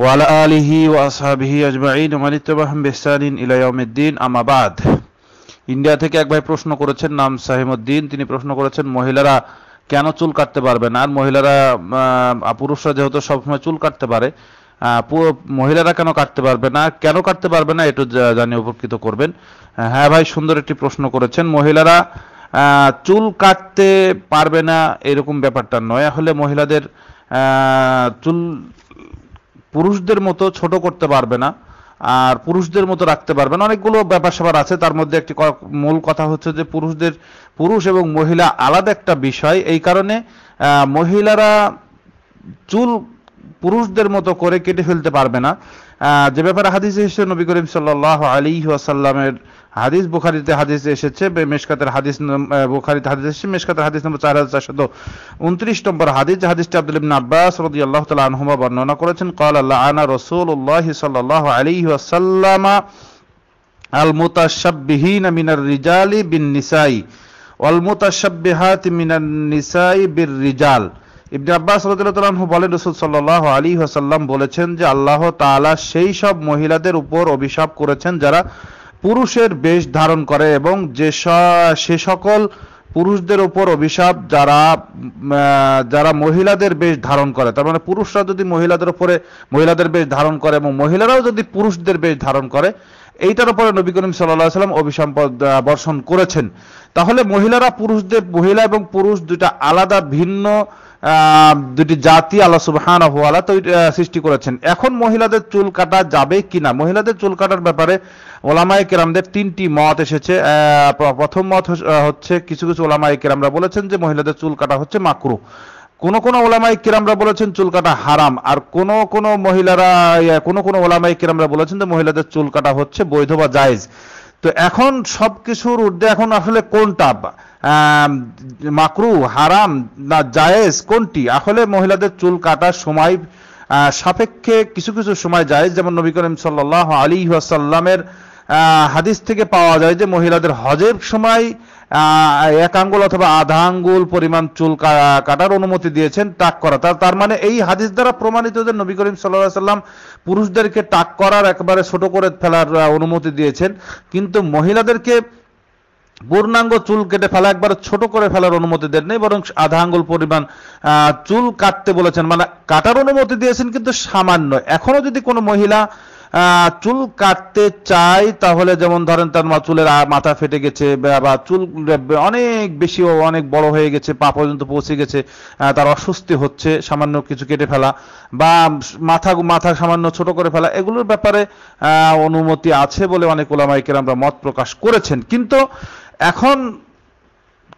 ওয়ালা আলিহি ওয়া আসহাবিহি আজমাইন ওমানিত্তাবাহম বেহসানিন ইলাইয়াউমিদ্দিন আমাবাদ ইন্ডিয়া থেকে এক ভাই প্রশ্ন করেছেন নাম সাহিমুদ্দিন তিনি প্রশ্ন করেছেন মহিলারা কেন চুল কাটতে পারবে না আর মহিলারা পুরুষরা যেহেতু সবসময় চুল কাটতে পারে মহিলারা কেন কাটতে পারবে না কেন কাটতে পারবে না একটু জানিয়ে উপকৃত করবেন হ্যাঁ ভাই সুন্দর একটি প্রশ্ন করেছেন মহিলারা চুল কাটতে পারবে না এরকম ব্যাপারটা নয় আসলে মহিলাদের চুল পুরুষদের মতো ছোট করতে পারবে না আর পুরুষদের মতো রাখতে পারবে না অনেকগুলো ব্যাপার স্যাপার আছে তার মধ্যে একটি মূল কথা হচ্ছে যে পুরুষদের পুরুষ এবং মহিলা আলাদা একটা বিষয় এই কারণে মহিলারা চুল পুরুষদের মতো করে কেটে ফেলতে পারবে না যে ব্যাপারে হাদিস নবী করিম সাল্লাহ আলী আসাল্লামের হাদিস বুখারিতে হাদিস এসেছে মেশকাতের হাদিস বুখারিতে হাদিস এসেছে মেশকাতের হাদিস নম্বর চার হাজার চারশো উনত্রিশ নম্বর হাদিস হাদিসটি আব্দুল ইবনে আব্বাস রদি আল্লাহ তালা আনহুমা বর্ণনা করেছেন কল আল্লাহ আনা রসুল্লাহ সাল্লাহ আলী আসাল্লামা আল মুতাশাব্বিহীন মিনার রিজালি বিন নিসাই ওয়াল মুতাশাব্বিহাত মিনার নিসাই বিন রিজাল ইবনে আব্বাস রাদিয়াল্লাহু বলেন রাসূল সাল্লাল্লাহু আলাইহি ওয়াসাল্লাম বলেছেন যে আল্লাহ তাআলা সেই সব মহিলাদের উপর অভিশাপ করেছেন যারা পুরুষের বেশ ধারণ করে এবং যে সে সকল পুরুষদের ওপর অভিশাপ যারা যারা মহিলাদের বেশ ধারণ করে তার মানে পুরুষরা যদি মহিলাদের ওপরে মহিলাদের বেশ ধারণ করে এবং মহিলারাও যদি পুরুষদের বেশ ধারণ করে এইটার উপরে নবী করিম সাল্লাহ সাল্লাম অভিশাপ বর্ষণ করেছেন তাহলে মহিলারা পুরুষদের মহিলা এবং পুরুষ দুটা আলাদা ভিন্ন দুটি জাতি আল্লাহ সুবহান সৃষ্টি করেছেন এখন মহিলাদের চুল কাটা যাবে কিনা মহিলাদের চুল কাটার ব্যাপারে ওলামায় কেরামদের তিনটি মত এসেছে প্রথম মত হচ্ছে কিছু কিছু ওলামায় কেরামরা বলেছেন যে মহিলাদের চুল কাটা হচ্ছে মাকরু কোন কোন ওলামাই কিরামরা বলেছেন চুল কাটা হারাম আর কোন কোন মহিলারা কোন কোন ওলামাই কিরামরা বলেছেন যে মহিলাদের চুল কাটা হচ্ছে বৈধ বা জায়েজ তো এখন সব কিছুর ঊর্ধ্বে এখন আসলে কোনটা মাকরু হারাম না জায়েজ কোনটি আসলে মহিলাদের চুল কাটার সময় সাপেক্ষে কিছু কিছু সময় জায়েজ যেমন নবী করিম সাল্লাহ আলী আসাল্লামের হাদিস থেকে পাওয়া যায় যে মহিলাদের হজের সময় এক আঙ্গুল অথবা আধা আঙ্গুল পরিমাণ চুল কাটার অনুমতি দিয়েছেন টাক করা তার তার মানে এই হাদিস দ্বারা প্রমাণিত যে নবী করিম সাল্লাহ সাল্লাম পুরুষদেরকে টাক করার একবারে ছোট করে ফেলার অনুমতি দিয়েছেন কিন্তু মহিলাদেরকে পূর্ণাঙ্গ চুল কেটে ফেলা একবার ছোট করে ফেলার অনুমতি দেন নেই বরং আধা আঙ্গুল পরিমাণ চুল কাটতে বলেছেন মানে কাটার অনুমতি দিয়েছেন কিন্তু সামান্য এখনো যদি কোনো মহিলা আহ চুল কাটতে চাই তাহলে যেমন ধরেন তার মা চুলের মাথা ফেটে গেছে বা চুল অনেক বেশি অনেক বড় হয়ে গেছে পা পর্যন্ত পৌঁছে গেছে তার অস্বস্তি হচ্ছে সামান্য কিছু কেটে ফেলা বা মাথা মাথা সামান্য ছোট করে ফেলা এগুলোর ব্যাপারে অনুমতি আছে বলে অনেক ওলামাইকের আমরা মত প্রকাশ করেছেন কিন্তু এখন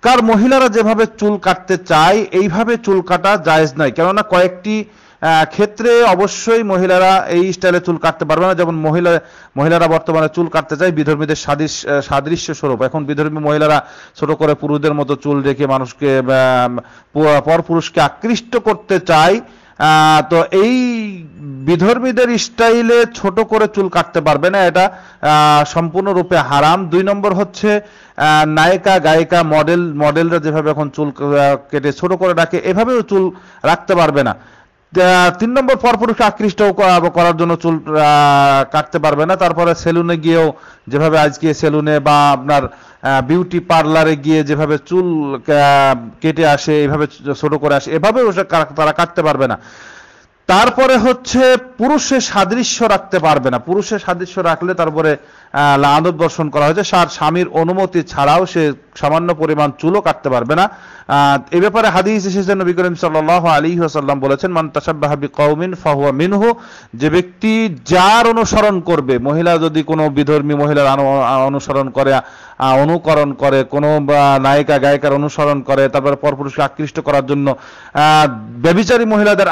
কার মহিলারা যেভাবে চুল কাটতে চায় এইভাবে চুল কাটা জায়েজ নয় কেননা কয়েকটি ক্ষেত্রে অবশ্যই মহিলারা এই স্টাইলে চুল কাটতে পারবে না যেমন মহিলা মহিলারা বর্তমানে চুল কাটতে চায় বিধর্মীদের সাদৃশ্য স্বরূপ এখন বিধর্মী মহিলারা ছোট করে পুরুষদের মতো চুল রেখে মানুষকে পরপুরুষকে আকৃষ্ট করতে চায় তো এই বিধর্মীদের স্টাইলে ছোট করে চুল কাটতে পারবে না এটা সম্পূর্ণরূপে হারাম দুই নম্বর হচ্ছে নায়িকা গায়িকা মডেল মডেলরা যেভাবে এখন চুল কেটে ছোট করে রাখে এভাবেও চুল রাখতে পারবে না তিন নম্বর পরপুরুষকে আকৃষ্ট করার জন্য চুল কাটতে পারবে না তারপরে সেলুনে গিয়েও যেভাবে আজকে সেলুনে বা আপনার বিউটি পার্লারে গিয়ে যেভাবে চুল কেটে আসে এভাবে ছোট করে আসে এভাবেও তারা কাটতে পারবে না তারপরে হচ্ছে পুরুষের সাদৃশ্য রাখতে পারবে না পুরুষের সাদৃশ্য রাখলে তারপরে লানত বর্ষণ করা হয়েছে সার স্বামীর অনুমতি ছাড়াও সে সামান্য পরিমাণ চুলও কাটতে পারবে না এ ব্যাপারে হাদিস এসেছে নবী করিম সাল আলী সাল্লাম বলেছেন মান তাসাবাহাবি কৌমিন ফাহুয়া মিনহু যে ব্যক্তি যার অনুসরণ করবে মহিলা যদি কোনো বিধর্মী মহিলার অনুসরণ করে অনুকরণ করে কোনো নায়িকা গায়িকার অনুসরণ করে তারপরে পরপুরুষকে আকৃষ্ট করার জন্য ব্যবিচারী মহিলাদের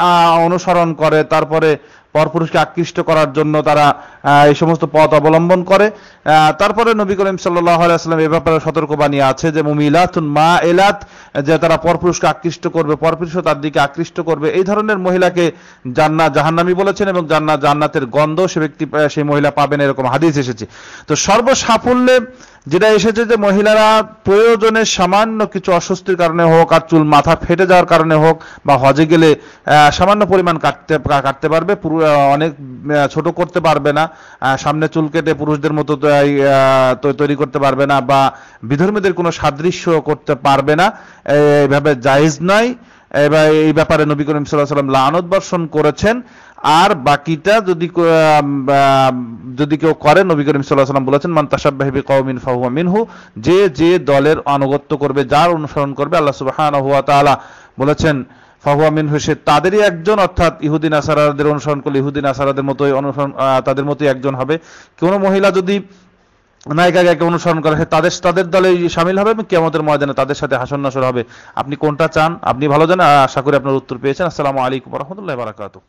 অনুসরণ করে তারপরে পরপুরুষকে আকৃষ্ট করার জন্য তারা এই সমস্ত পথ অবলম্বন করে তারপরে নবী করিম সাল্লাম এ ব্যাপারে সতর্কবাণী আছে যে মুমিলাতুন মা এলাত যে তারা পরপুরুষকে আকৃষ্ট করবে পরপুরুষও তার দিকে আকৃষ্ট করবে এই ধরনের মহিলাকে জান্না জাহান্নামি বলেছেন এবং জান্না জান্নাতের গন্ধ সে ব্যক্তি সেই মহিলা পাবেন এরকম হাদিস এসেছে তো সর্বসাফল্যে যেটা এসেছে যে মহিলারা প্রয়োজনে সামান্য কিছু অস্বস্তির কারণে হোক আর চুল মাথা ফেটে যাওয়ার কারণে হোক বা হজে গেলে সামান্য পরিমাণ কাটতে কাটতে পারবে পুরুষ অনেক ছোট করতে পারবে না সামনে চুল কেটে পুরুষদের মতো তৈরি করতে পারবে না বা বিধর্মীদের কোনো সাদৃশ্য করতে পারবে না এইভাবে জায়েজ নয় এবার এই ব্যাপারে নবী করিম সাল্লাহ সাল্লাম লানত বর্ষণ করেছেন আর বাকিটা যদি যদি কেউ করে নবী করিম সাল্লাহ সাল্লাম বলেছেন মান তাসাবাহিবি কৌমিন ফাহুয়া মিনহু যে যে দলের আনুগত্য করবে যার অনুসরণ করবে আল্লাহ সুবাহ হুয়া তালা বলেছেন ফগোয়ামিন হুসে তাদেরই একজন অর্থাৎ ইহুদিন আসারাদের অনুসরণ করলে ইহুদিন আসারাদের মতোই অনুসরণ তাদের মতোই একজন হবে কোন মহিলা যদি নায়িকাকে অনুসরণ করা হয় তাদের তাদের দলে সামিল হবে এবং কেমতের ময়দানে তাদের সাথে হাসন নাসর হবে আপনি কোনটা চান আপনি ভালো জানেন আশা করি আপনার উত্তর পেয়েছেন আসসালামু আলাইকুম রহমতুল্লাহ বারাকাতু